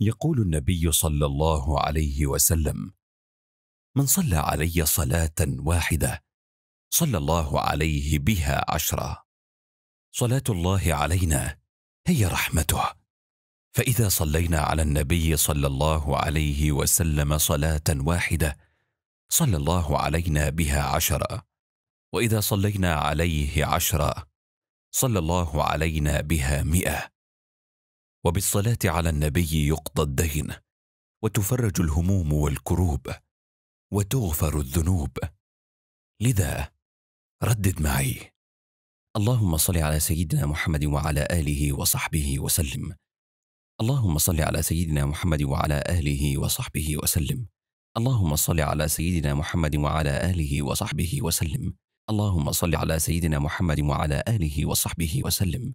يقول النبي صلى الله عليه وسلم من صلى علي صلاه واحده صلى الله عليه بها عشرا صلاه الله علينا هي رحمته فاذا صلينا على النبي صلى الله عليه وسلم صلاه واحده صلى الله علينا بها عشرا واذا صلينا عليه عشرا صلى الله علينا بها مئه وبالصلاه على النبي يقضى الدين وتفرج الهموم والكروب وتغفر الذنوب لذا ردد معي اللهم صل على سيدنا محمد وعلى اله وصحبه وسلم اللهم صل على سيدنا محمد وعلى اله وصحبه وسلم اللهم صل على سيدنا محمد وعلى اله وصحبه وسلم اللهم صل على سيدنا محمد وعلى اله وصحبه وسلم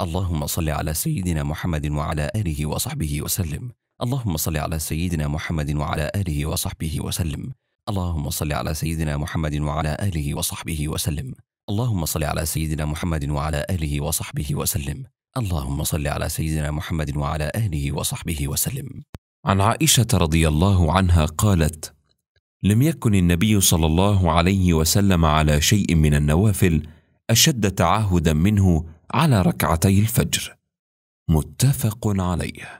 اللهم صل على سيدنا محمد وعلى آله وصحبه وسلم اللهم صل على سيدنا محمد وعلى آله وصحبه وسلم اللهم صل على سيدنا محمد وعلى آله وصحبه وسلم اللهم صل على سيدنا محمد وعلى آله وصحبه وسلم اللهم صل على سيدنا محمد وعلى آله وصحبه وسلم عن عائشة رضي الله عنها قالت لم يكن النبي صلى الله عليه وسلم على شيء من النوافل أشد تعهدا منه على ركعتي الفجر متفق عليه